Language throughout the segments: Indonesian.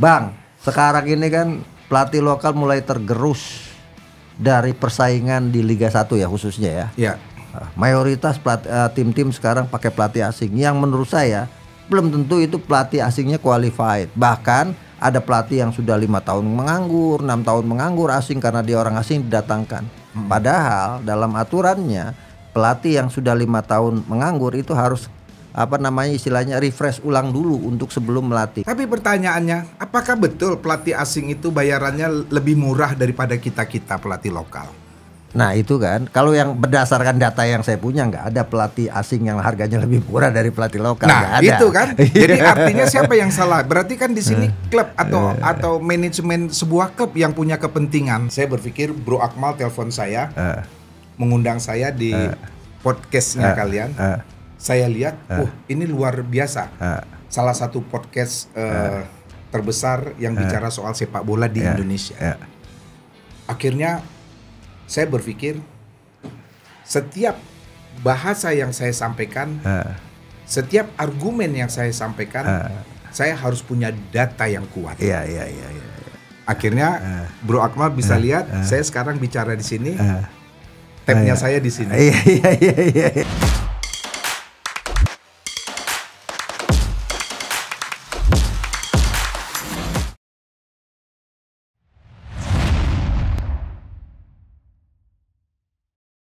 Bang, sekarang ini kan pelatih lokal mulai tergerus dari persaingan di Liga 1 ya khususnya ya. Iya. Mayoritas tim eh, tim-tim sekarang pakai pelatih asing yang menurut saya belum tentu itu pelatih asingnya qualified. Bahkan ada pelatih yang sudah lima tahun menganggur, enam tahun menganggur asing karena dia orang asing didatangkan. Hmm. Padahal dalam aturannya pelatih yang sudah lima tahun menganggur itu harus apa namanya istilahnya refresh ulang dulu untuk sebelum melatih. Tapi pertanyaannya, apakah betul pelatih asing itu bayarannya lebih murah daripada kita-kita pelatih lokal? Nah itu kan, kalau yang berdasarkan data yang saya punya nggak ada pelatih asing yang harganya lebih murah dari pelatih lokal. Nah ada. itu kan, jadi artinya siapa yang salah? Berarti kan di sini eh. klub atau eh. atau manajemen sebuah klub yang punya kepentingan. Saya berpikir Bro Akmal telepon saya, uh. mengundang saya di uh. podcastnya uh. kalian. Uh saya lihat, ah. uh. ini luar biasa. Uh. Salah satu podcast uh, uh. terbesar yang uh. bicara soal sepak bola di yeah. Indonesia. Yeah. Akhirnya saya berpikir setiap bahasa yang saya sampaikan, uh. setiap argumen yang saya sampaikan, uh. saya harus punya data yang kuat. Iya iya iya. yeah. Akhirnya uh. Bro Akmal bisa uh. lihat uh. saya sekarang bicara di sini. Uh. Tabnya uh, saya di sini. Iya, iya, iya, iya.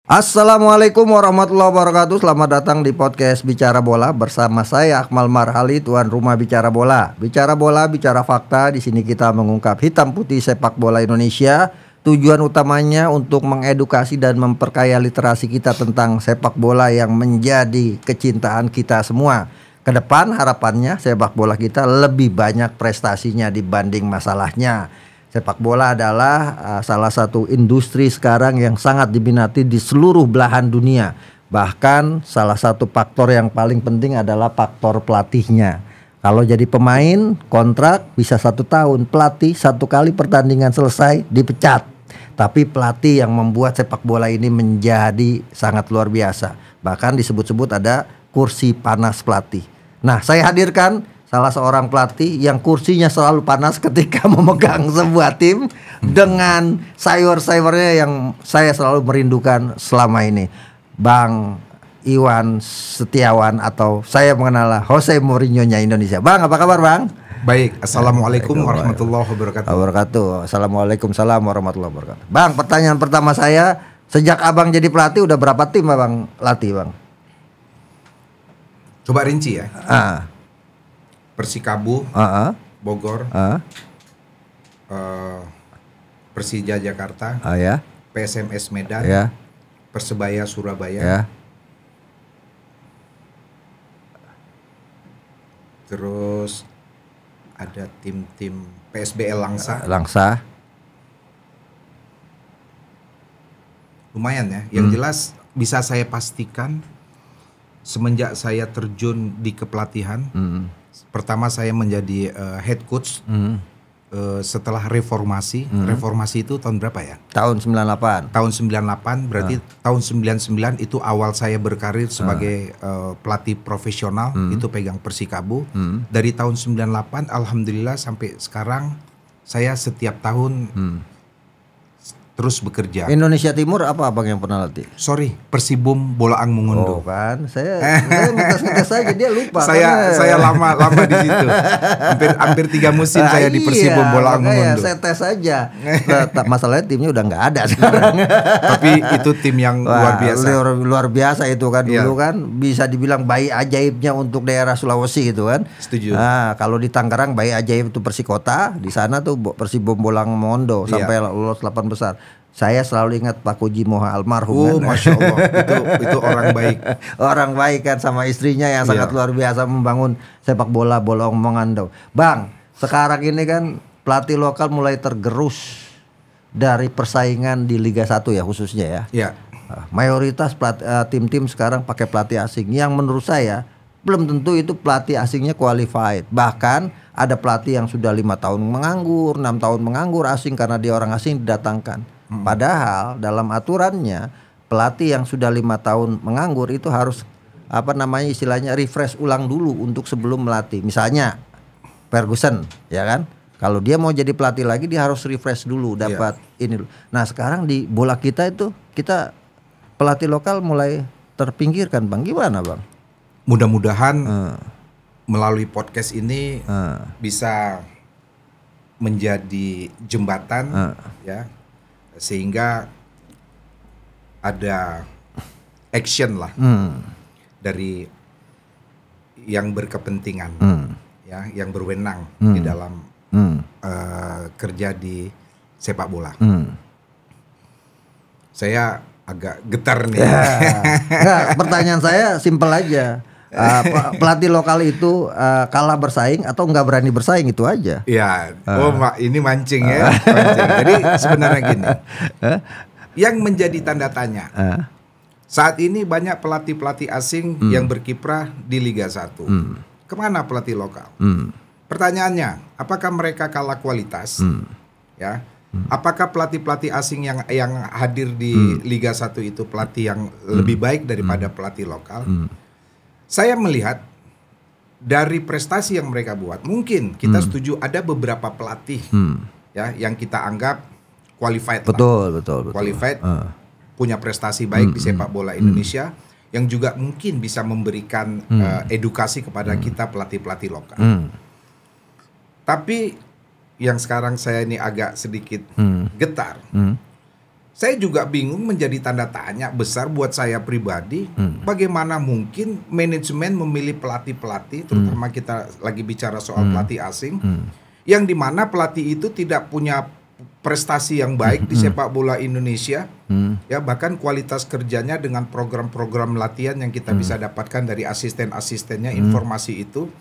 Assalamualaikum warahmatullahi wabarakatuh Selamat datang di podcast Bicara Bola Bersama saya Akmal Marhali Tuan Rumah Bicara Bola Bicara Bola, Bicara Fakta Di sini kita mengungkap hitam putih sepak bola Indonesia Tujuan utamanya untuk mengedukasi dan memperkaya literasi kita tentang sepak bola yang menjadi kecintaan kita semua Kedepan harapannya sepak bola kita lebih banyak prestasinya dibanding masalahnya Sepak bola adalah uh, salah satu industri sekarang yang sangat diminati di seluruh belahan dunia. Bahkan salah satu faktor yang paling penting adalah faktor pelatihnya. Kalau jadi pemain kontrak bisa satu tahun, pelatih satu kali pertandingan selesai dipecat. Tapi pelatih yang membuat sepak bola ini menjadi sangat luar biasa. Bahkan disebut-sebut ada kursi panas pelatih. Nah, saya hadirkan salah seorang pelatih yang kursinya selalu panas ketika memegang sebuah tim dengan sayur-sayurnya yang saya selalu merindukan selama ini. Bang Iwan Setiawan atau saya mengenal Jose Mourinho-nya Indonesia. Bang, apa kabar, Bang? Baik, Assalamualaikum warahmatullahi wabarakatuh. Wabarakatuh. Assalamualaikum salam warahmatullahi wabarakatuh. Bang, pertanyaan pertama saya, sejak Abang jadi pelatih udah berapa tim Abang latih, Bang? Coba rinci ya. Ah Persikabu, uh -huh. Bogor, uh -huh. uh, Persija Jakarta, uh, ah, yeah. PSMS Medan, yeah. Persebaya Surabaya, yeah. terus ada tim-tim PSBL Langsa, eh, Langsa, lumayan ya. Yang hmm. jelas bisa saya pastikan semenjak saya terjun di kepelatihan. Hmm pertama saya menjadi uh, head coach hmm. uh, setelah reformasi. Hmm. Reformasi itu tahun berapa ya? Tahun 98. Tahun 98 berarti uh. tahun 99 itu awal saya berkarir sebagai uh. Uh, pelatih profesional hmm. itu pegang Persikabo. Hmm. Dari tahun 98 alhamdulillah sampai sekarang saya setiap tahun hmm terus bekerja. Indonesia Timur apa abang yang pernah latih? Sorry, Persibum Ang Mengunduh. Oh kan, saya saya saya jadi dia lupa. saya karena... saya lama lama di situ. Hampir hampir tiga musim nah, saya iya, di Persibum Ang Mengunduh. Saya tes saja. Nah, masalahnya timnya udah nggak ada sekarang. Tapi itu tim yang Wah, luar biasa. Luar, luar biasa itu kan yeah. dulu kan bisa dibilang bayi ajaibnya untuk daerah Sulawesi gitu kan. Setuju. Nah, kalau di Tangerang bayi ajaib itu Persikota, di sana tuh Persibum Bolang Mondo iya. sampai yeah. lolos 8 besar saya selalu ingat Pak Koji Moha almarhum. Oh, kan? masya Allah, itu itu orang baik. orang baik kan sama istrinya yang iya. sangat luar biasa membangun sepak bola bola omongan dong. Bang, sekarang ini kan pelatih lokal mulai tergerus dari persaingan di Liga 1 ya khususnya ya. Iya. Yeah. Mayoritas tim eh, tim-tim sekarang pakai pelatih asing yang menurut saya belum tentu itu pelatih asingnya qualified. Bahkan ada pelatih yang sudah lima tahun menganggur, enam tahun menganggur asing karena dia orang asing didatangkan Hmm. Padahal dalam aturannya pelatih yang sudah lima tahun menganggur itu harus apa namanya istilahnya refresh ulang dulu untuk sebelum melatih. Misalnya Ferguson, ya kan? Kalau dia mau jadi pelatih lagi dia harus refresh dulu iya. dapat yeah. ini. Nah, sekarang di bola kita itu kita pelatih lokal mulai terpinggirkan, Bang. Gimana, Bang? Mudah-mudahan hmm. melalui podcast ini hmm. bisa menjadi jembatan hmm. ya sehingga ada action lah hmm. dari yang berkepentingan hmm. ya yang berwenang hmm. di dalam hmm. uh, kerja di sepak bola hmm. saya agak getar nih ya. nah, pertanyaan saya simpel aja Eh, pelatih lokal itu uh, kalah bersaing atau nggak berani bersaing itu aja. Iya. Uh. Oh, ini mancing ya. Mancing. Jadi sebenarnya gini. Yang menjadi tanda tanya. Uh. Saat ini banyak pelatih-pelatih asing hmm. yang berkiprah di Liga 1. Hmm. Kemana pelatih lokal? Hmm. Pertanyaannya, apakah mereka kalah kualitas? Hmm. Ya. Hmm. Apakah pelatih-pelatih asing yang yang hadir di hmm. Liga 1 itu pelatih yang hmm. lebih baik daripada hmm. pelatih lokal? Hmm saya melihat dari prestasi yang mereka buat, mungkin kita hmm. setuju ada beberapa pelatih hmm. ya yang kita anggap qualified. Betul, lah. betul, betul. Qualified uh. punya prestasi baik hmm. di sepak hmm, bola hmm. Indonesia yang juga mungkin bisa memberikan hmm. uh, edukasi kepada hmm. kita pelatih-pelatih lokal. Hmm. Tapi yang sekarang saya ini agak sedikit hmm. getar. Hmm saya juga bingung menjadi tanda tanya besar buat saya pribadi hmm. bagaimana mungkin manajemen memilih pelatih-pelatih terutama hmm. kita lagi bicara soal hmm. pelatih asing hmm. yang dimana pelatih itu tidak punya prestasi yang baik hmm. di sepak bola Indonesia hmm. ya bahkan kualitas kerjanya dengan program-program latihan yang kita hmm. bisa dapatkan dari asisten-asistennya hmm. informasi itu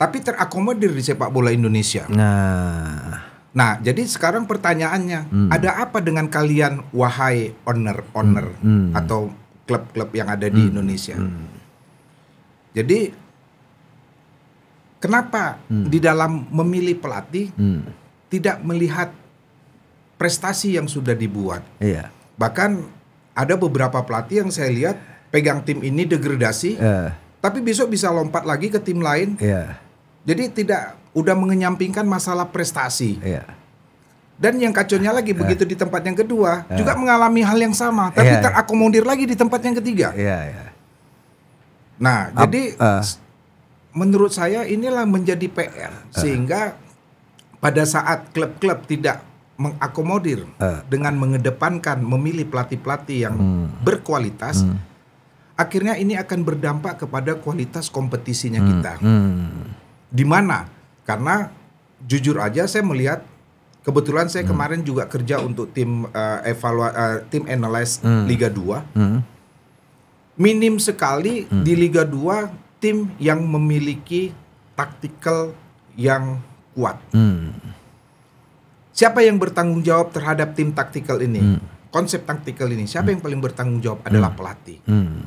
tapi terakomodir di sepak bola Indonesia nah Nah, jadi sekarang pertanyaannya, hmm. ada apa dengan kalian wahai owner-owner hmm, hmm. atau klub-klub yang ada di hmm. Indonesia? Hmm. Jadi kenapa hmm. di dalam memilih pelatih hmm. tidak melihat prestasi yang sudah dibuat? Iya. Bahkan ada beberapa pelatih yang saya lihat pegang tim ini degradasi, uh. tapi besok bisa lompat lagi ke tim lain. Iya jadi tidak udah mengenyampingkan masalah prestasi. Iya. Dan yang kaconya lagi iya. begitu di tempat yang kedua iya. juga mengalami hal yang sama, tapi iya. terakomodir lagi di tempat yang ketiga. Nah, Ap, jadi uh, menurut saya inilah menjadi PR uh, eh. sehingga pada saat klub-klub tidak mengakomodir uh, dengan mengedepankan memilih pelatih-pelatih yang hmm, berkualitas, hmm. akhirnya ini akan berdampak kepada kualitas kompetisinya hmm, kita. Hmm. Di mana? Karena jujur aja saya melihat kebetulan saya hmm. kemarin juga kerja untuk tim uh, evalua uh, tim analis hmm. Liga 2. Hmm. Minim sekali hmm. di Liga 2 tim yang memiliki taktikal yang kuat. Hmm. Siapa yang bertanggung jawab terhadap tim taktikal ini? Hmm. Konsep taktikal ini siapa hmm. yang paling bertanggung jawab adalah hmm. pelatih. Hmm.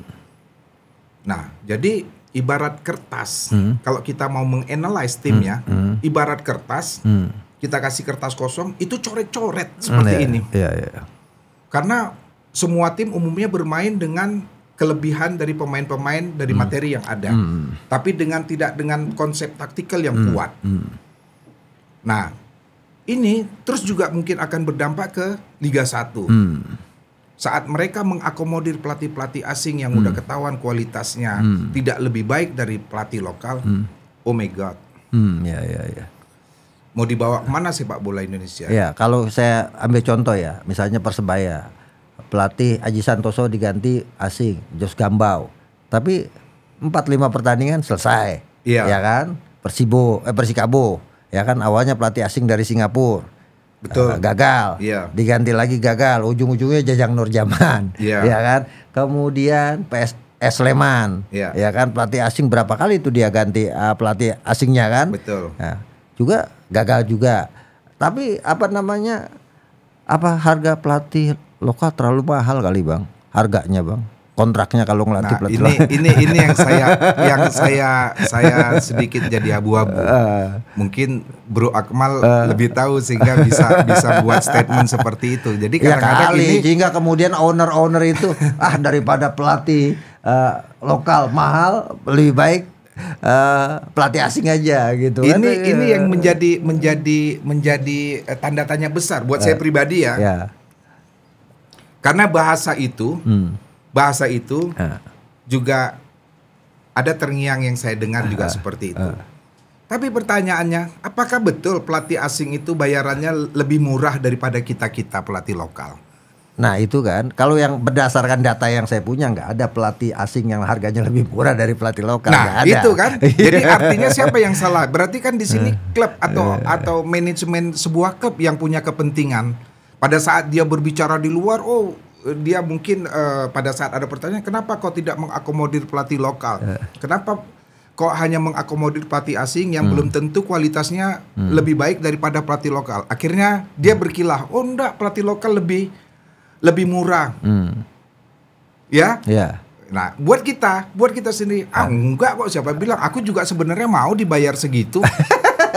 Nah, jadi ibarat kertas. Hmm. Kalau kita mau menganalyze tim hmm. ya, hmm. ibarat kertas, hmm. kita kasih kertas kosong, itu coret-coret seperti hmm, yeah, ini. Yeah, yeah. Ya. Karena semua tim umumnya bermain dengan kelebihan dari pemain-pemain dari hmm. materi yang ada, hmm. tapi dengan tidak dengan konsep taktikal yang hmm. kuat. Hmm. Nah, ini terus juga mungkin akan berdampak ke Liga 1. Hmm saat mereka mengakomodir pelatih-pelatih asing yang hmm. udah ketahuan kualitasnya hmm. tidak lebih baik dari pelatih lokal, hmm. oh my god. Hmm, ya ya ya. Mau dibawa kemana sih Pak bola Indonesia? Ya, kalau saya ambil contoh ya, misalnya Persebaya, pelatih Aji Santoso diganti asing, Jos Gambau. Tapi 4 5 pertandingan selesai. Iya. Ya kan? Persibo eh Persikabo, ya kan awalnya pelatih asing dari Singapura Betul. Uh, gagal. Yeah. Diganti lagi gagal. Ujung-ujungnya Jajang Nurjaman. Yeah. Ya kan? Kemudian PS sleman Yeah. Ya kan pelatih asing berapa kali itu dia ganti uh, pelatih asingnya kan? Betul. Nah, juga gagal juga. Tapi apa namanya? Apa harga pelatih lokal terlalu mahal kali, Bang? Harganya, Bang kontraknya kalau ngelatih nah, pelatih. Ini ini ini yang saya yang saya saya sedikit jadi abu-abu. Uh, Mungkin Bro Akmal uh, lebih tahu sehingga bisa bisa buat statement seperti itu. Jadi ya kadang-kadang ya kali, ini sehingga kemudian owner-owner itu ah daripada pelatih uh, lokal mahal lebih baik Uh, pelatih asing aja gitu. Kan. Ini kan? ini yang menjadi menjadi menjadi tanda tanya besar buat uh, saya pribadi ya. Yeah. Karena bahasa itu hmm bahasa itu uh. juga ada terngiang yang saya dengar uh. juga seperti itu. Uh. Tapi pertanyaannya, apakah betul pelatih asing itu bayarannya lebih murah daripada kita-kita pelatih lokal? Nah itu kan, kalau yang berdasarkan data yang saya punya nggak ada pelatih asing yang harganya lebih murah dari pelatih lokal. Nah ada. itu kan, iya. jadi artinya siapa yang salah? Berarti kan di sini klub atau iya, iya. atau manajemen sebuah klub yang punya kepentingan pada saat dia berbicara di luar, oh dia mungkin uh, pada saat ada pertanyaan kenapa kau tidak mengakomodir pelatih lokal? Yeah. Kenapa kok hanya mengakomodir pelatih asing yang hmm. belum tentu kualitasnya hmm. lebih baik daripada pelatih lokal. Akhirnya dia hmm. berkilah, oh enggak pelatih lokal lebih lebih murah. Hmm. Ya? Yeah. Nah, buat kita, buat kita sendiri, ah, ah enggak kok siapa bilang aku juga sebenarnya mau dibayar segitu.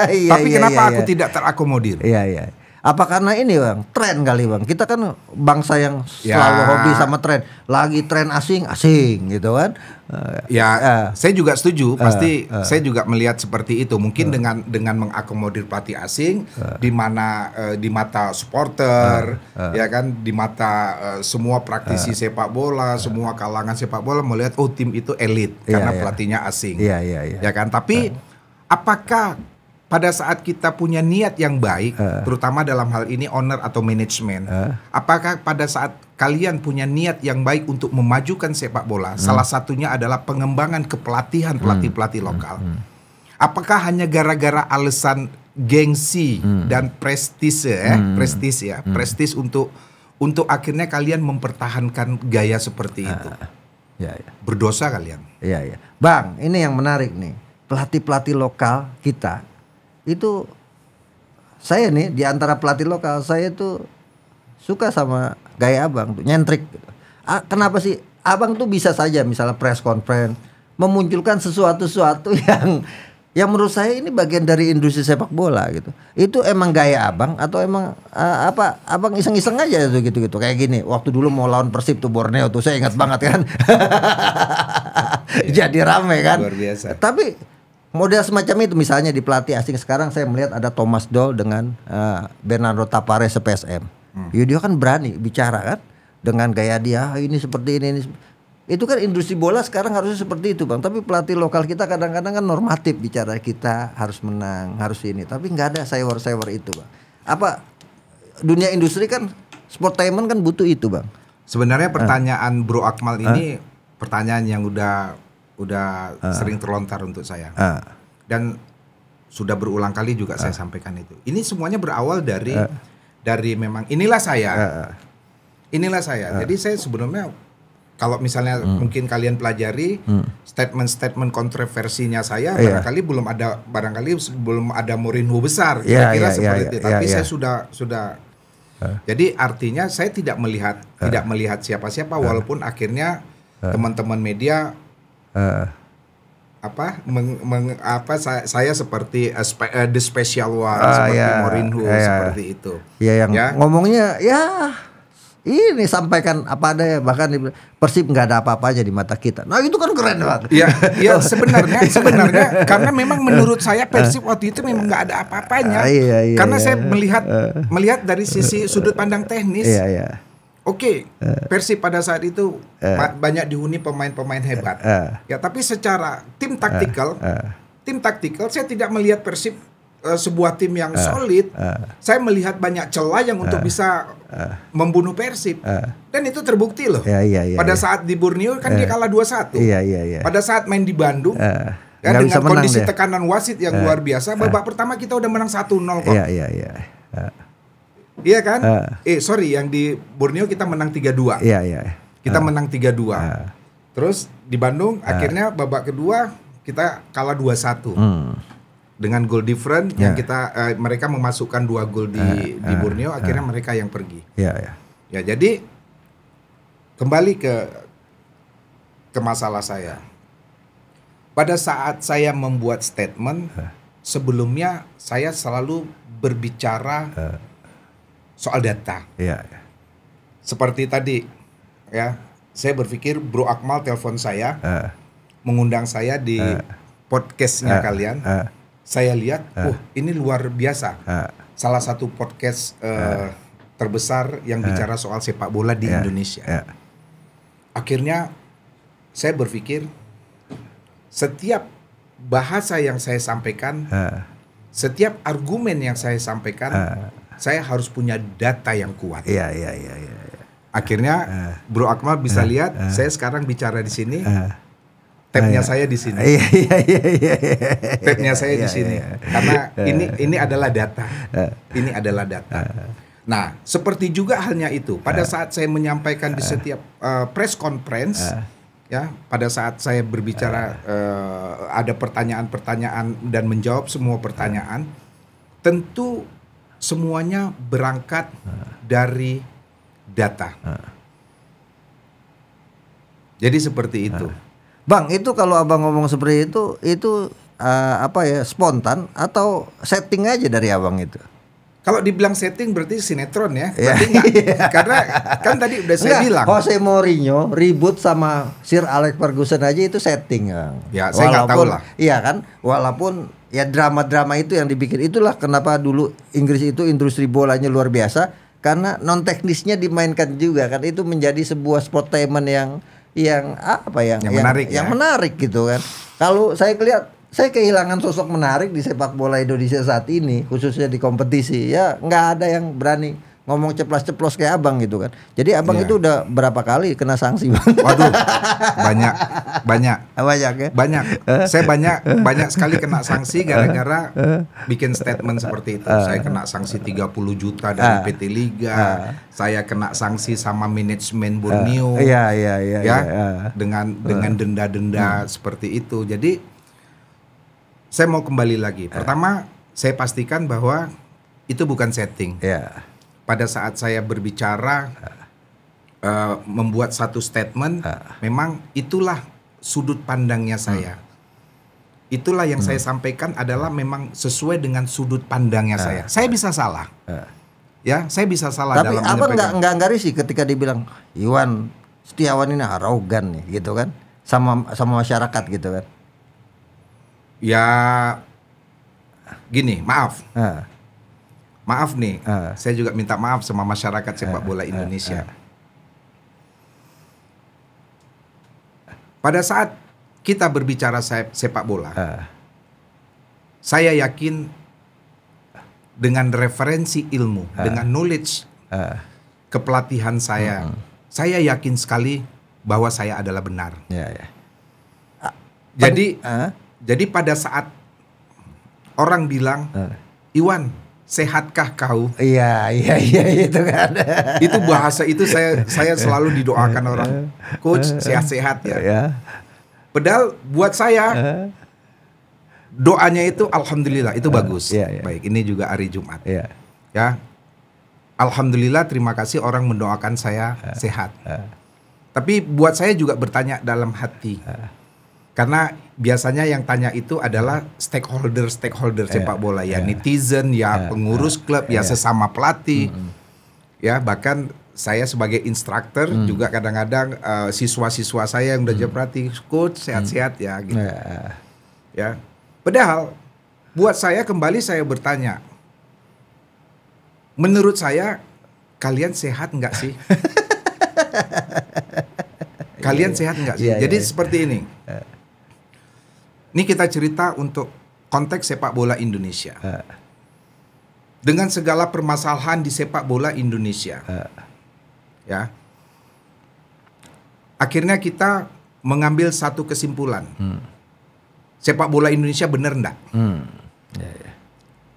Iya, Tapi iya, kenapa iya, aku iya. tidak terakomodir? Iya, iya. Apa karena ini bang tren kali bang? Kita kan bangsa yang ya. selalu ya. hobi sama tren. Lagi tren asing asing gitu kan? Uh, ya, uh, saya juga setuju. Eh, pasti uh, saya juga melihat seperti itu. Mungkin uh, dengan dengan mengakomodir pelatih asing, uh, di mana uh, di mata supporter, uh, uh, ya kan, di mata uh, semua praktisi uh, sepak bola, uh, semua kalangan sepak bola melihat oh tim itu elit karena iya. iya. pelatihnya asing. Iya iya iya. Ya kan, tapi uh, apakah pada saat kita punya niat yang baik, uh. terutama dalam hal ini owner atau manajemen, uh. Eh. apakah pada saat kalian punya niat yang baik untuk memajukan sepak bola, hmm. salah satunya adalah pengembangan kepelatihan pelatih-pelatih hmm. Hmm. lokal. Hmm. Apakah hanya gara-gara alasan gengsi hmm. dan prestise, eh? hmm. ya, hmm. prestis ya, hmm. prestis untuk untuk akhirnya kalian mempertahankan gaya seperti uh. itu? Ah, ah. Ya, ya. Berdosa kalian. Iya, ya. Bang, ini yang menarik nih. Pelatih-pelatih lokal kita itu saya nih di antara pelatih lokal saya tuh suka sama gaya abang tuh nyentrik gitu. A, kenapa sih abang tuh bisa saja misalnya press conference memunculkan sesuatu sesuatu yang yang menurut saya ini bagian dari industri sepak bola gitu. Itu emang gaya abang atau emang uh, apa abang iseng-iseng aja tuh gitu-gitu kayak gini. Waktu dulu mau lawan Persib tuh Borneo tuh saya ingat banget kan. Iya. Jadi rame kan. Luar biasa. Tapi model semacam itu misalnya di pelatih asing sekarang saya melihat ada Thomas Doll dengan uh, Bernardo Tapares PSM. Hmm. Ya, dia kan berani bicara kan dengan gaya dia ah, ini seperti ini ini itu kan industri bola sekarang harusnya seperti itu bang tapi pelatih lokal kita kadang-kadang kan normatif bicara kita harus menang harus ini tapi nggak ada sayur sayur itu bang apa dunia industri kan sportainment kan butuh itu bang sebenarnya nah. pertanyaan uh. Bro Akmal ini uh. pertanyaan yang udah udah uh. sering terlontar untuk saya. Uh. Dan sudah berulang kali juga uh. saya ah. sampaikan itu. Ini semuanya berawal dari uh. dari memang inilah saya. Uh. Inilah saya. Uh. Jadi saya sebelumnya kalau misalnya hmm. mungkin kalian pelajari hmm. statement-statement hmm. kontroversinya saya yeah. barangkali belum ada barangkali belum ada Mourinho besar kira-kira yeah, iya, seperti yeah, itu. Yeah, Tapi yeah. saya sudah sudah uh. jadi artinya saya tidak melihat uh. tidak melihat siapa-siapa uh. walaupun akhirnya teman-teman media uh. apa meng, meng apa saya, saya seperti uh, spe, uh, the special one uh, seperti yeah, Morinho yeah, ya. seperti itu. Iya yeah, yang yeah. ngomongnya ya ini sampaikan apa ada ya bahkan Persib nggak ada apa-apanya di mata kita. Nah itu kan keren banget. Iya, ya, ya sebenarnya sebenarnya karena memang menurut saya Persib waktu itu memang nggak ada apa-apanya. Ah, iya, iya, karena iya, saya melihat melihat dari sisi sudut pandang teknis. Iya, iya Oke, okay, uh, eh. Persib pada saat itu uh, banyak dihuni pemain-pemain hebat. Uh, ya, tapi secara tim taktikal, uh, uh, tim taktikal saya tidak melihat Persib uh, sebuah tim yang uh, solid. Uh, saya melihat banyak celah yang uh, untuk bisa uh, membunuh Persib. Uh, Dan itu terbukti loh. Iya iya. pada ya. saat di Borneo kan uh, dia kalah 2-1. Iya, iya, iya. Pada saat main di Bandung uh, ya, dengan kondisi dia. tekanan wasit yang uh, luar biasa, babak uh, pertama kita udah menang 1-0 iya, kok. Iya, iya, iya. Uh, Iya kan? Uh. Eh sorry yang di Borneo kita menang 3-2. Iya iya. Kita uh. menang 3-2. Uh. Ah. Terus di Bandung uh. akhirnya babak kedua kita kalah 2-1. Hmm. Dengan goal different yeah. yang ya. kita uh, mereka memasukkan dua gol di uh, di Borneo akhirnya uh. mereka yang pergi. Iya yeah, iya. Yeah. Ya jadi kembali ke ke masalah saya. Pada saat saya membuat statement uh. sebelumnya saya selalu berbicara uh soal data. Iya. Ya. Seperti tadi ya, saya berpikir Bro Akmal telepon saya, uh. mengundang saya di uh. podcastnya uh. kalian. Uh. Saya lihat, uh. oh ini luar biasa. Uh. Salah satu podcast uh, uh. terbesar yang uh. bicara soal sepak bola di uh, Indonesia. Uh, Akhirnya saya berpikir setiap bahasa yang saya sampaikan, uh. setiap argumen yang saya sampaikan. Uh saya harus punya data yang kuat. Iya, iya, iya, iya. iya. Akhirnya uh, Bro Akmal bisa uh, lihat uh, saya sekarang bicara di sini. Uh, Tapnya uh, iya. saya di sini. Iya iya iya iya. iya Tapnya saya di sini. Karena ini ini adalah data. Ini adalah data. Nah, seperti juga halnya itu. Pada saat saya menyampaikan di setiap uh, press conference ya pada saat saya berbicara uh, uh ada pertanyaan-pertanyaan dan menjawab semua pertanyaan uh, tentu semuanya berangkat dari data. Jadi seperti itu. Bang, itu kalau abang ngomong seperti itu, itu uh, apa ya spontan atau setting aja dari abang itu? Kalau dibilang setting berarti sinetron ya, iya. berarti yeah. gak, iya. karena kan tadi udah saya enggak, bilang. Jose Mourinho ribut sama Sir Alex Ferguson aja itu setting. Ya, Ya, saya nggak tahu lah. Iya kan, walaupun ya drama-drama itu yang dibikin itulah kenapa dulu Inggris itu industri bolanya luar biasa karena non teknisnya dimainkan juga kan itu menjadi sebuah sportainment yang yang apa yang yang, menarik yang, ya? yang menarik gitu kan kalau saya lihat saya kehilangan sosok menarik di sepak bola Indonesia saat ini khususnya di kompetisi ya nggak ada yang berani ngomong ceplos-ceplos kayak abang gitu kan. Jadi abang yeah. itu udah berapa kali kena sanksi bang? Waduh, banyak, banyak, ah, banyak ya, banyak. Eh. Saya banyak, banyak sekali kena sanksi eh. gara-gara eh. bikin statement seperti itu. Saya kena sanksi 30 juta dari PT Liga. Saya kena sanksi sama manajemen Borneo. Iya, iya, iya. Ya, iya, iya. dengan dengan denda-denda hmm. seperti itu. Jadi saya mau kembali lagi. Pertama, saya pastikan bahwa itu bukan setting. Yeah pada saat saya berbicara uh, membuat satu statement, uh. memang itulah sudut pandangnya hmm. saya. Itulah yang uh. saya hmm. sampaikan adalah memang sesuai dengan sudut pandangnya uh. saya. Saya bisa salah. Uh. Ya, saya bisa salah Tapi dalam apa nggak nggak nggak sih ketika dibilang Iwan Setiawan ini arogan nih gitu kan sama sama masyarakat gitu kan. Ya gini, maaf. Uh maaf nih, uh. saya juga minta maaf sama masyarakat sepak ah, bola ah, Indonesia. Uh, uh, Pada saat kita berbicara sepak bola, uh. saya yakin dengan referensi ilmu, uh. dengan knowledge uh. kepelatihan saya, uh. saya yakin sekali bahwa saya adalah benar. Yeah, yeah. jadi, uh. jadi pada saat orang bilang, uh. Iwan, sehatkah kau? Iya, iya, iya itu kan. itu bahasa itu saya saya selalu didoakan iya. orang. Coach sehat-sehat ya. Iya. Padahal buat saya iya. doanya itu alhamdulillah itu iya, bagus. Iya, iya. Baik, ini juga hari Jumat. Iya. ya. Alhamdulillah terima kasih orang mendoakan saya sehat. Tapi buat saya juga bertanya dalam hati karena biasanya yang tanya itu adalah stakeholder stakeholder yeah. sepak ya, bola ya yeah. netizen ya yeah. pengurus yeah. klub yeah. ya sesama pelatih mm -hmm. ya bahkan saya sebagai instruktur mm. juga kadang-kadang uh, siswa-siswa saya yang udah mm. jadi pelatih coach sehat-sehat mm. ya gitu yeah. Ya. ya padahal buat saya kembali saya bertanya menurut saya kalian sehat nggak sih kalian yeah. Iya. sehat nggak sih yeah, jadi yeah, iya. seperti ini ya. Ini kita cerita untuk konteks sepak bola Indonesia. Uh. Dengan segala permasalahan di sepak bola Indonesia. Uh. Ya. Akhirnya kita mengambil satu kesimpulan. Hmm. Sepak bola Indonesia benar enggak? Hmm. Ya, ya.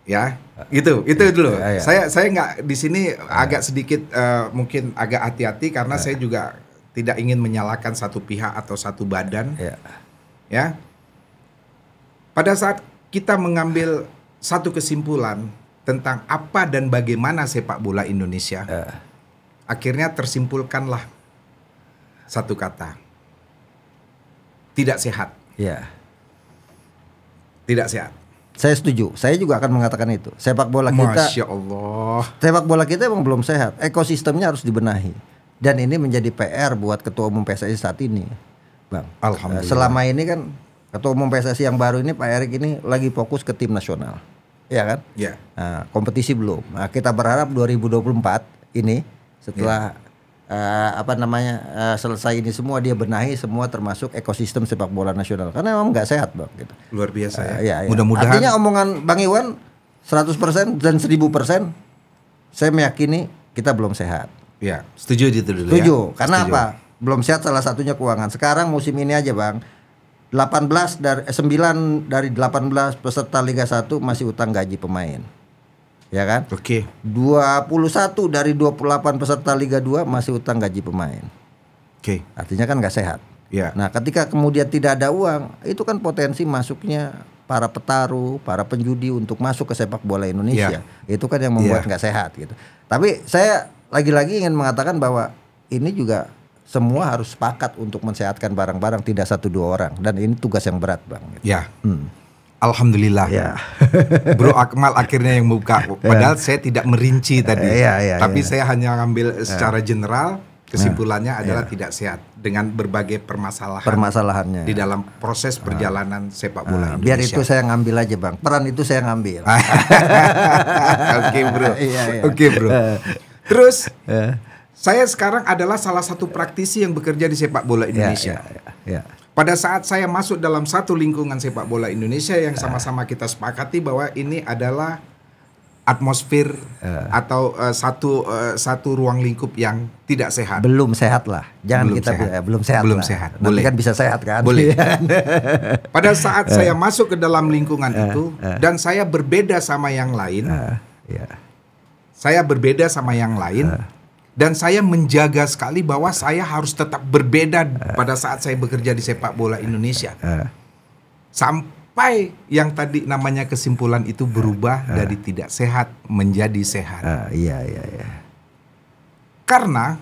ya itu itu ya, dulu. Ya, ya. Saya saya nggak di sini ya. agak sedikit uh, mungkin agak hati-hati karena ya. saya juga tidak ingin menyalahkan satu pihak atau satu badan. Ya. ya. Pada saat kita mengambil satu kesimpulan tentang apa dan bagaimana sepak bola Indonesia, uh. akhirnya tersimpulkanlah satu kata, tidak sehat. Ya. Yeah. Tidak sehat. Saya setuju. Saya juga akan mengatakan itu. Sepak bola kita Masya Allah. Sepak bola kita emang belum sehat. Ekosistemnya harus dibenahi. Dan ini menjadi PR buat ketua umum PSSI saat ini. Bang. Alhamdulillah. Selama ini kan Ketua Umum PSSI yang baru ini Pak Erik ini lagi fokus ke tim nasional. Ya kan? Ya. Nah, kompetisi belum. Nah, kita berharap 2024 ini setelah yeah. Iya. uh, apa namanya uh, selesai ini semua dia benahi semua termasuk ekosistem sepak bola nasional karena memang nggak sehat bang gitu. luar biasa uh, ya, ya mudah-mudahan artinya omongan bang Iwan 100% dan 1000% saya meyakini kita belum sehat ya setuju itu dulu ya. setuju ya? karena setuju. apa belum sehat salah satunya keuangan sekarang musim ini aja bang 18 dari eh, 9 dari 18 peserta Liga 1 masih utang gaji pemain. Ya kan? Oke. Okay. 21 dari 28 peserta Liga 2 masih utang gaji pemain. Oke. Okay. Artinya kan nggak sehat. Ya. Yeah. Nah, ketika kemudian tidak ada uang, itu kan potensi masuknya para petaruh, para penjudi untuk masuk ke sepak bola Indonesia. Yeah. Itu kan yang membuat ya. nggak yeah. sehat gitu. Tapi saya lagi-lagi ingin mengatakan bahwa ini juga semua harus sepakat untuk mensehatkan barang-barang tidak satu dua orang dan ini tugas yang berat bang. Ya. Hmm. Alhamdulillah. Ya. Bro Akmal akhirnya yang buka. Ya. Padahal ya. saya tidak merinci eh, tadi. Ya, ya, tapi ya. saya hanya mengambil ya. secara ya. general kesimpulannya ya. adalah ya. tidak sehat dengan berbagai permasalahan. Permasalahannya. Di dalam proses ah. perjalanan ya. sepak ah. bola. Ya. Biar itu saya ngambil aja bang. Peran itu saya ngambil. Oke okay, bro. Iya, iya. Oke okay, bro. Eh. Terus. Ya saya sekarang adalah salah satu praktisi yang bekerja di sepak bola ya, Indonesia. Ya, ya, ya. Pada saat saya masuk dalam satu lingkungan sepak bola Indonesia yang ya. sama-sama kita sepakati bahwa ini adalah atmosfer uh, atau uh, satu uh, satu ruang lingkup yang tidak sehat. Belum sehat lah. Jangan belum kita sehat. Ya, belum sehat. Belum lah. sehat. Boleh kan bisa sehat kan? Boleh. Pada saat uh, saya masuk ke dalam lingkungan uh, itu uh, dan saya berbeda sama yang lain. Uh, yeah. Saya berbeda sama yang lain. Uh, dan saya menjaga sekali bahwa saya harus tetap berbeda pada saat saya bekerja di sepak bola Indonesia. Ah. Sampai yang tadi namanya kesimpulan itu berubah ah. dari tidak sehat menjadi sehat. Uh, iya iya iya. Karena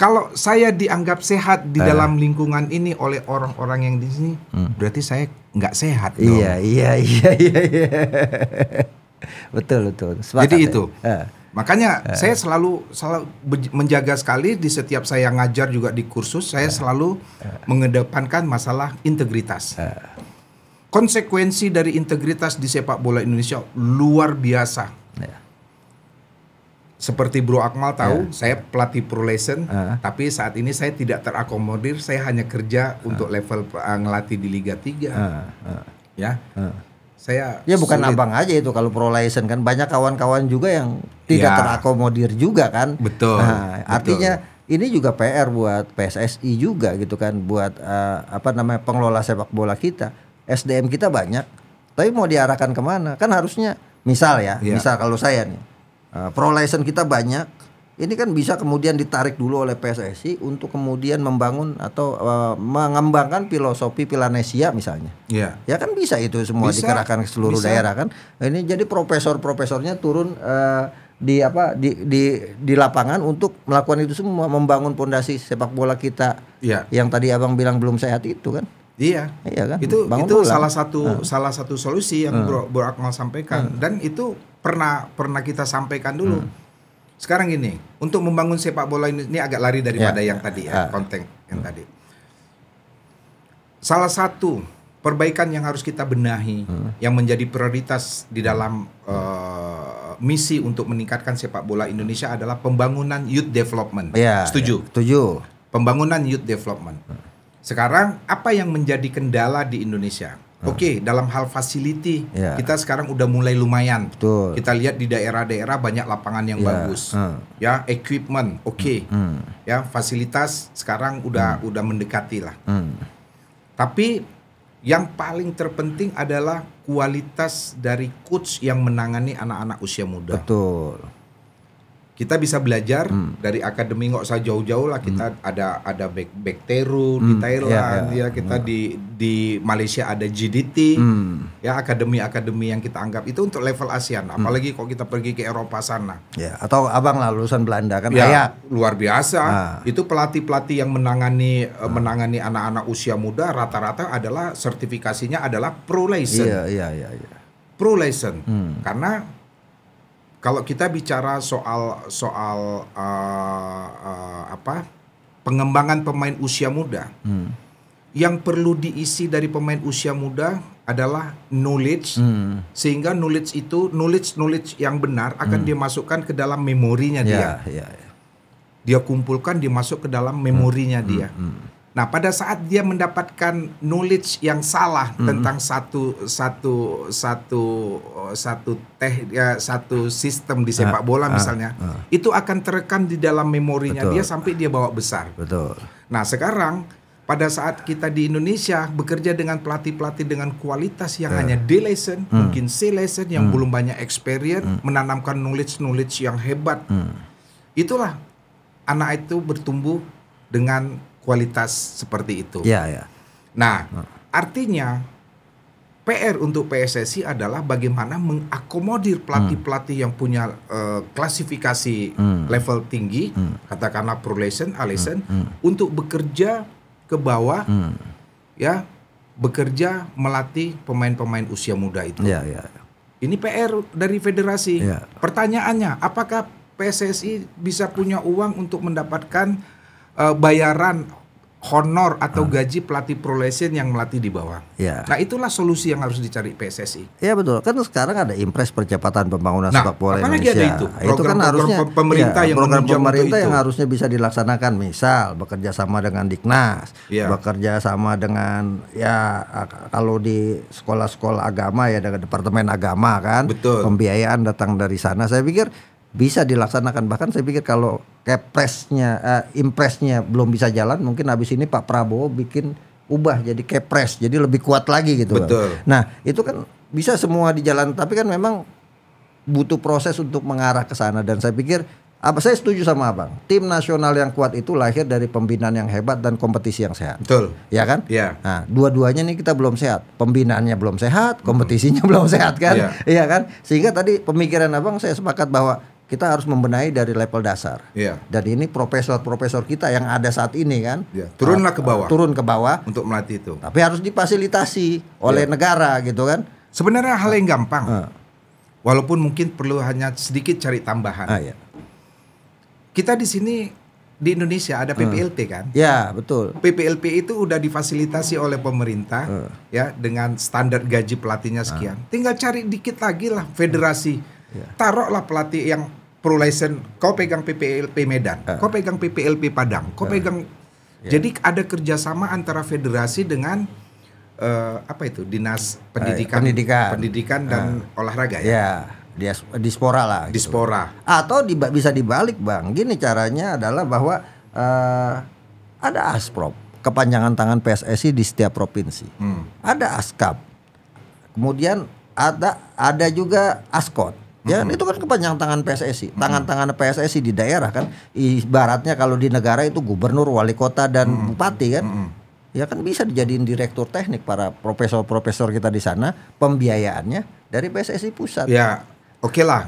kalau saya dianggap sehat di uh. dalam lingkungan ini oleh orang-orang yang di sini, uh, berarti saya nggak sehat. Dong. Iya iya iya iya. betul betul. Sepakat Jadi itu. Uh. Makanya uh. saya selalu selalu menjaga sekali di setiap saya ngajar juga di kursus saya uh. selalu uh. mengedepankan masalah integritas. Uh. Konsekuensi dari integritas di sepak bola Indonesia luar biasa. Uh. Seperti Bro Akmal tahu, yeah. saya pelatih pro lesson, uh. tapi saat ini saya tidak terakomodir, saya hanya kerja uh. untuk level uh, ngelatih di Liga 3. Uh. Uh. Ya. Uh saya ya bukan sulit. abang aja itu kalau pro license kan banyak kawan-kawan juga yang tidak ya. terakomodir juga kan betul nah, betul. artinya ini juga PR buat PSSI juga gitu kan buat uh, apa namanya pengelola sepak bola kita SDM kita banyak tapi mau diarahkan kemana kan harusnya misal ya, ya. misal kalau saya nih uh, pro license kita banyak ini kan bisa kemudian ditarik dulu oleh PSSI untuk kemudian membangun atau uh, mengembangkan filosofi Pilanesia misalnya. Iya. Yeah. Ya kan bisa itu semua bisa, dikerahkan ke seluruh bisa. daerah kan. ini jadi profesor-profesornya turun uh, di apa di di di lapangan untuk melakukan itu semua membangun pondasi sepak bola kita. Iya. Yeah. Yang tadi Abang bilang belum sehat itu kan. Iya. Iya kan? Itu Bangun itu salah satu hmm. salah satu solusi yang hmm. Bro, Bro Akmal sampaikan hmm. dan itu pernah pernah kita sampaikan dulu. Hmm sekarang gini, untuk membangun sepak bola ini, ini agak lari daripada yeah. yang tadi ya, yeah. konten yang hmm. tadi. Salah satu perbaikan yang harus kita benahi hmm. yang menjadi prioritas di dalam uh, misi untuk meningkatkan sepak bola Indonesia adalah pembangunan youth development. Yeah, setuju. Yeah, setuju. Pembangunan youth development. Hmm. Sekarang apa yang menjadi kendala di Indonesia? Ah. Oke, okay, dalam hal facility yeah. kita sekarang udah mulai lumayan. Betul. Kita lihat di daerah-daerah banyak lapangan yang yeah. bagus. Hmm. Ya, equipment oke. Okay. Hmm, hmm. Ya, fasilitas sekarang udah hmm. udah mendekati lah. Hmm. Tapi yang paling terpenting adalah kualitas dari coach yang menangani anak-anak usia muda. Betul kita bisa belajar hmm. dari akademi nggak usah jauh-jauh lah kita hmm. ada ada back back teru hmm. di iya, Thailand yeah, yeah. ya iya. kita yeah. Hmm. di di Malaysia ada GDT hmm. ya akademi-akademi yang kita anggap itu untuk level ASEAN hmm. apalagi hmm. kalau kita pergi ke Eropa sana ya atau abang lah lulusan Belanda kan ya luar biasa nah. itu pelatih-pelatih yang menangani nah. menangani anak-anak usia muda rata-rata adalah sertifikasinya adalah pro license iya yeah, iya yeah, iya. pro license hmm. karena kalau kita bicara soal soal uh, uh, apa pengembangan pemain usia muda, hmm. yang perlu diisi dari pemain usia muda adalah knowledge, hmm. sehingga knowledge itu knowledge knowledge yang benar akan hmm. dimasukkan ke dalam memorinya yeah, dia. Yeah, yeah. Ya. Dia kumpulkan, dimasuk ke dalam memorinya hmm. dia. Hmm. hmm. Nah, pada saat dia mendapatkan knowledge yang salah mm -hmm. tentang satu satu satu eh, satu teh ya, satu sistem di sepak ah, bola ah, misalnya, ah, ah. itu akan terekam di dalam memorinya Betul. dia sampai dia bawa besar. Betul. Nah, sekarang pada saat kita di Indonesia bekerja dengan pelatih-pelatih dengan kualitas yang yeah. hanya D lesson, mm. mungkin C lesson yang mm. belum banyak experience, mm. menanamkan knowledge-knowledge yang hebat. Mm. Itulah anak itu bertumbuh dengan kualitas seperti itu. Ya, ya. Nah, nah. artinya PR untuk PSSI adalah bagaimana mengakomodir pelatih-pelatih hmm. yang punya uh, klasifikasi hmm. level tinggi, hmm. katakanlah Prolation, Alison, hmm. hmm. untuk bekerja ke bawah, hmm. ya, bekerja melatih pemain-pemain usia muda itu. ya, ya. ya. Ini PR dari federasi. Ya. Pertanyaannya, apakah PSSI bisa punya uang untuk mendapatkan uh, bayaran honor atau ah. gaji pelatih pro lesson yang melatih di bawah. Ya. Nah itulah solusi yang harus dicari PSSI. Iya betul. Kan sekarang ada impres percepatan pembangunan nah, sepak bola Indonesia. Ada itu. Program, itu kan harusnya ya, pemerintah yang program pemerintah yang harusnya bisa dilaksanakan. Misal bekerja sama dengan Diknas, ya. bekerja sama dengan ya kalau di sekolah-sekolah agama ya dengan departemen agama kan. Betul. Pembiayaan datang dari sana. Saya pikir bisa dilaksanakan bahkan saya pikir kalau kepresnya uh, eh, impresnya belum bisa jalan mungkin habis ini Pak Prabowo bikin ubah jadi kepres jadi lebih kuat lagi gitu Betul. nah itu kan bisa semua di jalan tapi kan memang butuh proses untuk mengarah ke sana dan saya pikir apa saya setuju sama abang tim nasional yang kuat itu lahir dari pembinaan yang hebat dan kompetisi yang sehat betul ya kan ya nah dua-duanya nih kita belum sehat pembinaannya belum sehat kompetisinya hmm. belum sehat kan ya. Iya ya kan sehingga tadi pemikiran abang saya sepakat bahwa kita harus membenahi dari level dasar. Yeah. Dan ini profesor-profesor kita yang ada saat ini kan, yeah. turunlah ke ah, bawah. Turun ke bawah untuk melatih itu. Tapi harus difasilitasi oleh yeah. negara gitu kan. Sebenarnya hal yang gampang. Uh. Walaupun mungkin perlu hanya sedikit cari tambahan. Uh, yeah. Iya. Kita di sini di Indonesia ada PPLP ah. uh. kan? Ya, betul. PPLP itu udah difasilitasi oleh pemerintah uh. ya dengan standar gaji pelatihnya sekian. Uh. Tinggal cari dikit lagi lah federasi Yeah. Taruhlah pelatih yang pro license, kau pegang PPLP Medan, uh. kau pegang PPLP Padang, kau uh. pegang. Yeah. Jadi ada kerjasama antara federasi dengan uh, apa itu dinas eh, pendidikan, uh, pendidikan, pendidikan dan uh. olahraga ya. Yeah dia dispora lah gitu. dispora atau di, bisa dibalik bang gini caranya adalah bahwa uh, ada asprop kepanjangan tangan PSSI di setiap provinsi hmm. ada askap kemudian ada ada juga askot Ya, hmm. itu kan kepanjangan tangan PSSI, hmm. tangan-tangan PSSI di daerah kan. Ibaratnya kalau di negara itu gubernur, wali kota dan hmm. bupati kan. Ya kan bisa dijadiin direktur teknik para profesor-profesor kita di sana, pembiayaannya dari PSSI pusat. Ya, oke okay lah.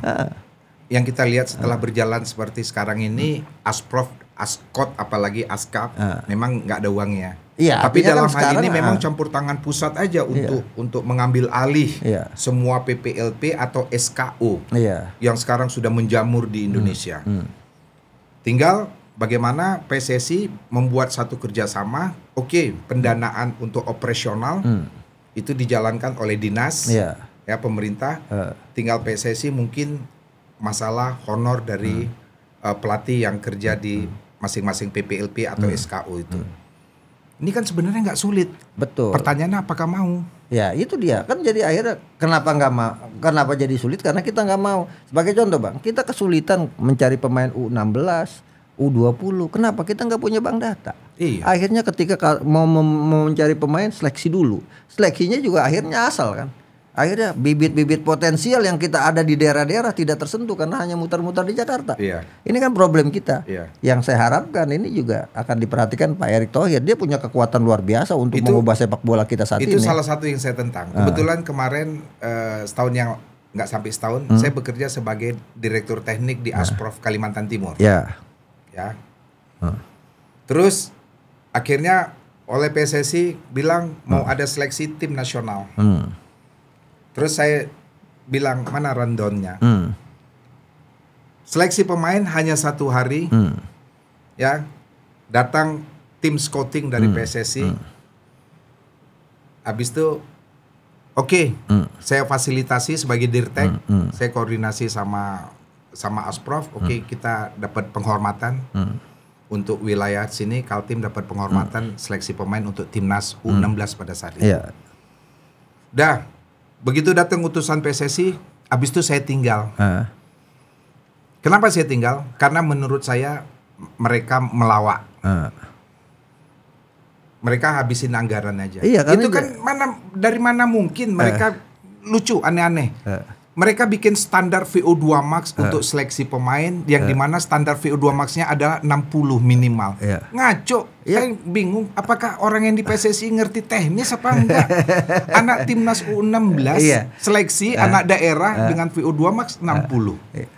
Yang kita lihat setelah berjalan seperti sekarang ini, Asprof askot apalagi askap uh. Ah. memang nggak ada uangnya. Iya, tapi dalam kan hal ini memang ah. campur tangan pusat aja untuk iya. untuk mengambil alih iya. semua PPLP atau SKU iya. yang sekarang sudah menjamur di hmm. Indonesia. Hmm. Hmm. Tinggal bagaimana PSSI membuat satu kerjasama, oke okay, pendanaan hmm. untuk operasional hmm. itu dijalankan oleh dinas yeah. ya pemerintah, uh. tinggal PSSI mungkin masalah honor dari hmm. uh, pelatih yang kerja di hmm masing-masing PPLP atau hmm. SKU itu. Hmm. Ini kan sebenarnya nggak sulit. Betul. Pertanyaannya apakah mau? Ya itu dia kan jadi akhirnya kenapa nggak mau? Kenapa jadi sulit? Karena kita nggak mau. Sebagai contoh bang, kita kesulitan mencari pemain U16, U20. Kenapa kita nggak punya bank data? Iya. Akhirnya ketika mau, mau mencari pemain seleksi dulu. Seleksinya juga akhirnya asal kan. Akhirnya bibit-bibit potensial yang kita ada di daerah-daerah tidak tersentuh karena hanya muter-muter di Jakarta. Iya. Ini kan problem kita. Iya. Yang saya harapkan ini juga akan diperhatikan Pak Erick Thohir. Dia punya kekuatan luar biasa untuk itu, mengubah sepak bola kita saat itu ini. Itu salah satu yang saya tentang. Ah. Kebetulan kemarin uh, setahun yang nggak sampai setahun, hmm. saya bekerja sebagai direktur teknik di ah. Asprov Kalimantan Timur. Ya. Ya. Uh. Terus akhirnya oleh PSSI bilang mau ada seleksi tim nasional. Hmm Terus saya bilang mana rundownnya. Hmm. Seleksi pemain hanya satu hari, hmm. ya datang tim scouting dari hmm. PSSI. Hmm. Habis itu oke, okay, hmm. saya fasilitasi sebagai dirtek, hmm. Hmm. saya koordinasi sama sama Asprov, hmm. oke okay, hmm. kita dapat penghormatan. Hmm. Untuk wilayah sini Kaltim dapat penghormatan hmm. seleksi pemain untuk timnas U16 hmm. pada saat itu. Yeah. Dah, Begitu datang utusan PSSI, habis itu saya tinggal. Uh. Kenapa saya tinggal? Karena menurut saya mereka melawak. Uh. Mereka habisin anggaran aja. Iya, itu kan mana dari mana mungkin mereka uh. lucu aneh-aneh. Uh mereka bikin standar VO2 max uh. untuk seleksi pemain yang uh. dimana standar VO2 maxnya adalah 60 minimal. Yeah. Ngaco, yeah. saya bingung apakah orang yang di PSSI ngerti teknis apa enggak? anak timnas U16 yeah. seleksi uh. anak daerah uh. dengan VO2 max 60. Uh. Yeah.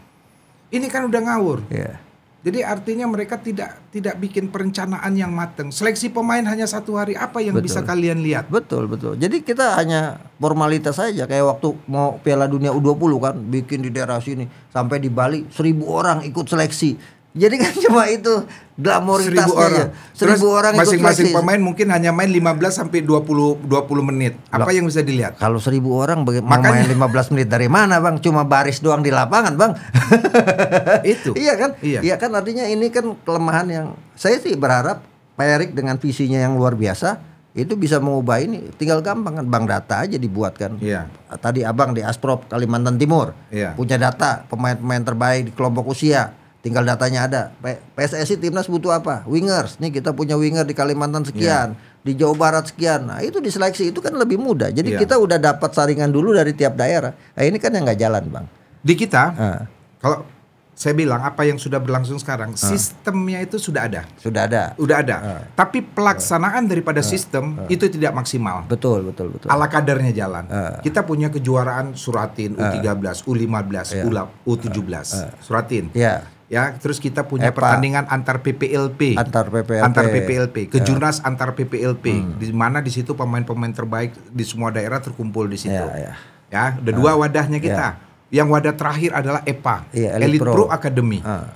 Ini kan udah ngawur. Yeah. Jadi artinya mereka tidak tidak bikin perencanaan yang matang. Seleksi pemain hanya satu hari apa yang betul. bisa kalian lihat? Betul betul. Jadi kita hanya formalitas saja kayak waktu mau Piala Dunia U20 kan bikin di daerah sini sampai di Bali seribu orang ikut seleksi jadi kan cuma itu glamoritasnya seribu orang. Ya. Seribu Terus orang masing-masing pemain mungkin hanya main 15 sampai 20 20 menit. Apa Loh, yang bisa dilihat? Kalau seribu orang bagaimana main 15 menit dari mana, Bang? Cuma baris doang di lapangan, Bang. itu. Iya kan? Iya. iya kan artinya ini kan kelemahan yang saya sih berharap Pak Erik dengan visinya yang luar biasa itu bisa mengubah ini tinggal gampang kan bang data aja dibuat kan iya. tadi abang di Asprop Kalimantan Timur iya. punya data pemain-pemain terbaik di kelompok usia tinggal datanya ada. P PSSI timnas butuh apa? Wingers. Nih kita punya winger di Kalimantan sekian, yeah. di Jawa Barat sekian. Nah, itu diseleksi itu kan lebih mudah. Jadi yeah. kita udah dapat saringan dulu dari tiap daerah. Nah, ini kan yang nggak jalan, Bang. Di kita uh. kalau saya bilang apa yang sudah berlangsung sekarang, uh. sistemnya itu sudah ada. Sudah ada. Sudah ada. Uh. Tapi pelaksanaan daripada sistem itu tidak maksimal. Betul, betul, betul. Ala kadarnya jalan. Kita punya kejuaraan suratin U13, U15, yeah. U17. Suratin. Yeah ya terus kita punya EPA. pertandingan antar PPLP antar PPLP antar PPLP kejurnas ya. antar PPLP hmm. di mana di situ pemain-pemain terbaik di semua daerah terkumpul di situ ya, ya. ya ada nah. dua ah. wadahnya kita ya. yang wadah terakhir adalah EPA ya, Elite, Elite Pro, Pro Academy ah.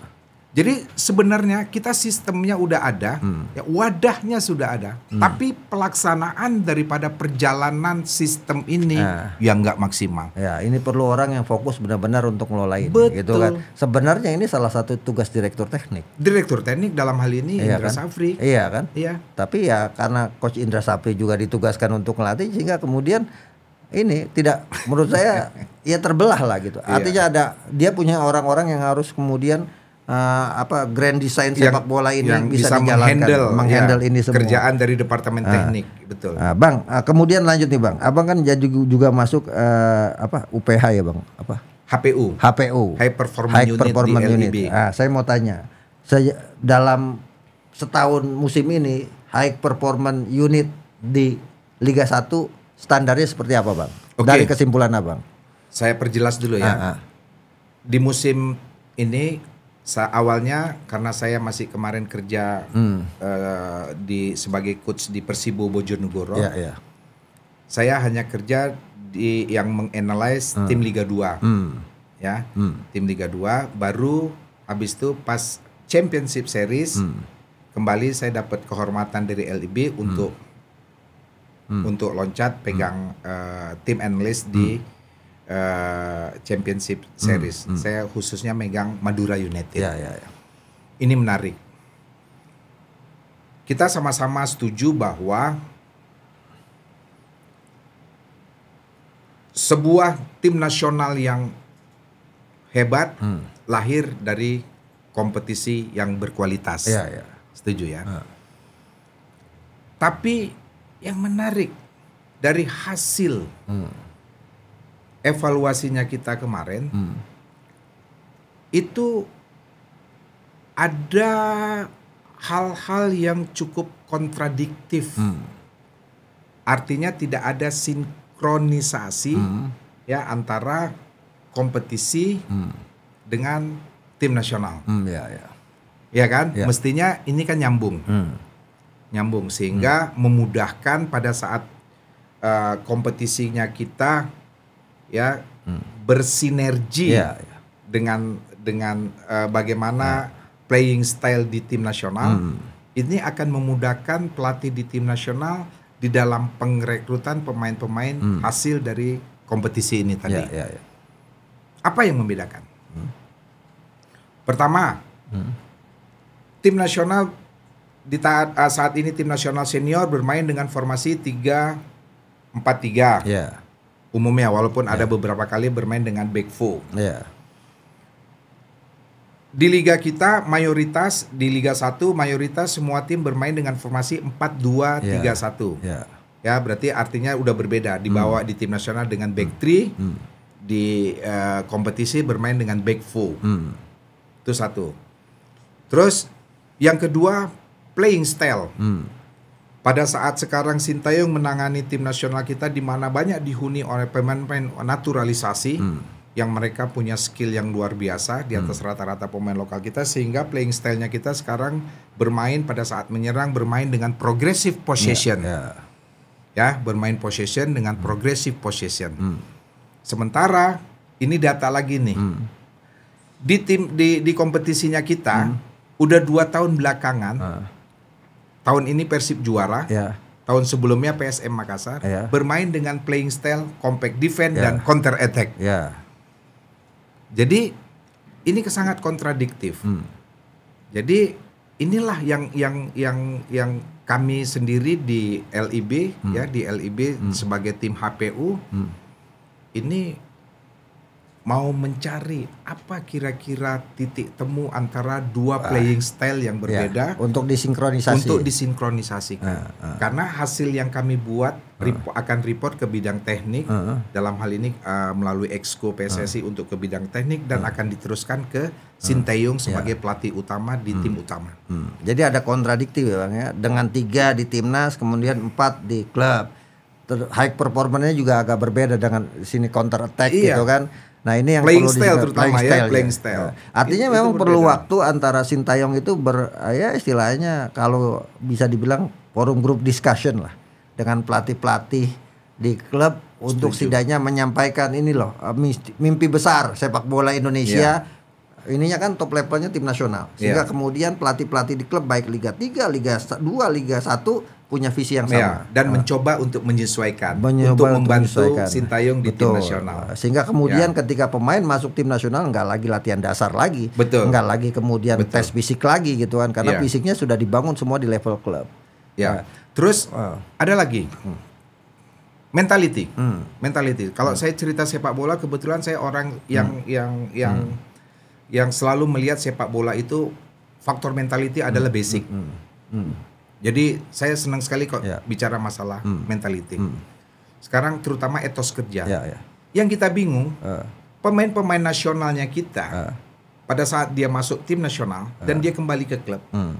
Jadi sebenarnya kita sistemnya udah ada, hmm. ya wadahnya sudah ada, hmm. tapi pelaksanaan daripada perjalanan sistem ini eh. yang nggak maksimal. Ya, ini perlu orang yang fokus benar-benar untuk ngelola ini, Betul. gitu kan. Sebenarnya ini salah satu tugas direktur teknik. Direktur teknik dalam hal ini iya Indra kan? Safri. Iya kan? Iya. Tapi ya karena coach Indra Safri juga ditugaskan untuk melatih sehingga kemudian ini tidak menurut saya ya terbelah lah gitu. Iya. Artinya iya. ada dia punya orang-orang yang harus kemudian uh, apa grand design yang, sepak bola ini yang bisa, bisa menghandle, menghandle ya, ini semua. Kerjaan dari departemen uh, teknik, betul. Uh, bang, uh, kemudian lanjut nih bang, abang kan jadi juga masuk uh, apa UPH ya bang, apa? HPU. HPU. High Performance High Unit. Performance Unit. Ah, saya mau tanya, saya dalam setahun musim ini High Performance Unit di Liga 1 standarnya seperti apa bang? Okay. Dari kesimpulan abang? Saya perjelas dulu ya. Uh -huh. Di musim ini Sa awalnya karena saya masih kemarin kerja hmm. uh, di sebagai coach di Persibo Bojonegoro. Yeah, yeah. Saya hanya kerja di yang menganalize hmm. tim Liga 2. Hmm. Ya, hmm. tim Liga 2 baru habis itu pas Championship Series hmm. kembali saya dapat kehormatan dari LIB hmm. untuk hmm. untuk loncat pegang hmm. uh, tim analis di hmm. Eh, championship hmm, Series. Hmm, hmm. Saya khususnya megang Madura United. Ya, ya, ya. Ini menarik. Kita sama-sama setuju bahwa sebuah tim nasional yang hebat hmm. lahir dari kompetisi yang berkualitas. Ya, ya. Setuju ya. ya. Tapi yang menarik dari hasil hmm evaluasinya kita kemarin hmm. itu ada hal-hal yang cukup kontradiktif. Hmm. Artinya tidak ada sinkronisasi hmm. ya antara kompetisi hmm. dengan tim nasional. Hmm, ya, ya. ya kan? Ya. Mestinya ini kan nyambung. Hmm. Nyambung sehingga hmm. memudahkan pada saat uh, kompetisinya kita ya hmm. bersinergi yeah, yeah. dengan dengan uh, bagaimana hmm. playing style di tim nasional hmm. ini akan memudahkan pelatih di tim nasional di dalam pengrekrutan pemain-pemain hmm. hasil dari kompetisi ini tadi. Yeah, yeah, yeah. Apa yang membedakan? Hmm. Pertama, hmm. tim nasional di taat, eh, saat ini tim nasional senior bermain dengan formasi 3 4 3. Yeah umumnya walaupun yeah. ada ya. beberapa kali bermain dengan back four. Yeah. Di liga kita mayoritas di Liga 1 mayoritas semua tim bermain dengan formasi 4-2-3-1. Ya. Ya. ya, berarti artinya udah berbeda dibawa mm. di tim nasional dengan back hmm. three mm. di uh, kompetisi bermain dengan back 4. Mm. Itu satu. Terus yang kedua playing style. Mm pada saat sekarang Sintayong menangani tim nasional kita di mana banyak dihuni oleh pemain-pemain naturalisasi hmm. yang mereka punya skill yang luar biasa di hmm. atas rata-rata hmm. pemain lokal kita sehingga playing stylenya kita sekarang bermain pada saat menyerang bermain dengan progressive possession. Yeah, yeah. Ya, bermain possession dengan hmm. progressive possession. Hmm. Sementara ini data lagi nih. Hmm. Di tim di di kompetisinya kita hmm. udah dua tahun belakangan uh tahun ini Persib juara. Ya. Tahun sebelumnya PSM Makassar ya. bermain dengan playing style compact defense ya. dan counter attack. Ya. Jadi ini sangat kontradiktif. Hmm. Jadi inilah yang yang yang yang kami sendiri di LIB hmm. ya di LIB hmm. sebagai tim HPU hmm. ini mau mencari apa kira-kira titik temu antara dua playing ah. style yang ya, berbeda untuk disinkronisasi untuk disinkronisasi uh, uh. karena hasil yang kami buat uh. akan report ke bidang teknik uh, dalam hal ini uh, melalui exco PSSI uh. untuk ke bidang teknik dan uh. akan diteruskan ke Sinteyong ya. sebagai yeah. pelatih utama di hmm. tim utama. Hmm. Jadi ada kontradiktif ya bang ya dengan tiga di timnas kemudian empat di klub. High performanya juga agak berbeda dengan sini counter attack iya. gitu kan Nah ini yang playing perlu style terutama playing ya, playing iya. style. Nah, artinya itu, memang itu perlu waktu antara sintayong itu ber, ya istilahnya kalau bisa dibilang forum group discussion lah dengan pelatih pelatih di klub Setuju. untuk setidaknya menyampaikan ini loh mimpi besar sepak bola Indonesia. Yeah ininya kan top levelnya tim nasional. Sehingga yeah. kemudian pelatih-pelatih di klub baik Liga 3, Liga 2, Liga 1 punya visi yang iya, sama yeah. dan uh. mencoba untuk menyesuaikan mencoba untuk membantu Sintayong di Betul. tim nasional. Ah, sehingga kemudian yeah. ketika pemain masuk tim nasional nggak lagi latihan dasar lagi, Betul. nggak lagi kemudian Betul. tes fisik lagi gitu kan karena yeah. fisiknya sudah dibangun semua di level klub. Ya. Yeah. Terus uh. ada lagi. Hmm mentality hmm. mentality kalau hmm. saya cerita sepak bola kebetulan saya orang yang hmm. yang yang hmm yang selalu melihat sepak bola itu faktor mentality hmm. adalah basic. Hmm. Hmm. Hmm. Jadi saya senang sekali kok yeah. bicara masalah hmm. mentality. Hmm. Sekarang terutama etos kerja. Yeah, yeah. Yang kita bingung, pemain-pemain uh. nasionalnya kita uh. pada saat dia masuk tim nasional uh. dan dia kembali ke klub, hmm.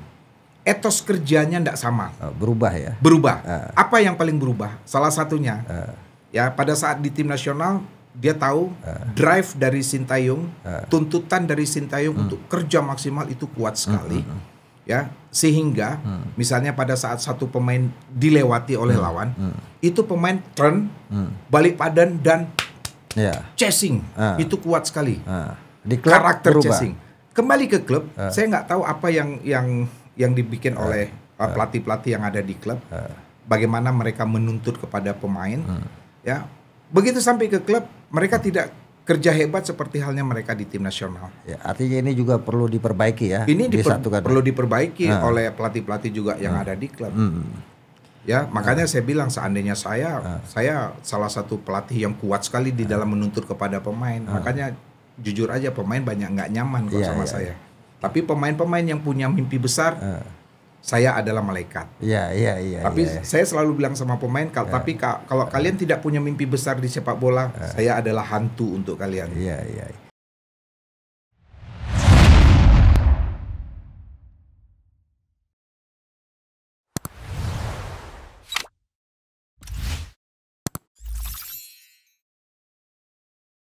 etos kerjanya tidak sama. Uh, berubah ya. Berubah. Uh. Apa yang paling berubah? Salah satunya, uh. ya pada saat di tim nasional dia tahu uh. drive dari Sintayong, uh. tuntutan dari Sintayong uh. untuk kerja maksimal itu kuat sekali. Hmm, hmm, ya, sehingga hmm. misalnya pada saat satu pemain dilewati oleh hmm. lawan, hmm. itu pemain turn, hmm. balik padan dan yeah. chasing. Uh. Itu kuat sekali. Uh. Di klub karakter berubah. chasing. Kembali ke klub, uh. saya nggak tahu apa yang yang yang dibikin uh. oleh pelatih-pelatih yang ada di klub. Uh. Bagaimana mereka menuntut kepada pemain? Uh. Ya. Begitu sampai ke klub mereka tidak kerja hebat seperti halnya mereka di tim nasional. Ya, artinya ini juga perlu diperbaiki ya. Ini diper ya. perlu diperbaiki nah. oleh pelatih-pelatih juga yang nah. ada di klub. Hmm. Ya, nah. makanya nah. saya bilang seandainya saya, nah. saya salah satu pelatih yang kuat sekali di nah. dalam menuntut kepada pemain. Nah. Makanya jujur aja pemain banyak nggak nyaman kok ya, sama ya. saya. Iya. Tapi pemain-pemain yang punya mimpi besar saya adalah malaikat. Iya, iya, iya. Tapi ya, ya. saya selalu bilang sama pemain, ya. tapi kalau kalian tidak punya mimpi besar di sepak bola, iya. saya adalah hantu untuk kalian. Iya, iya. iya.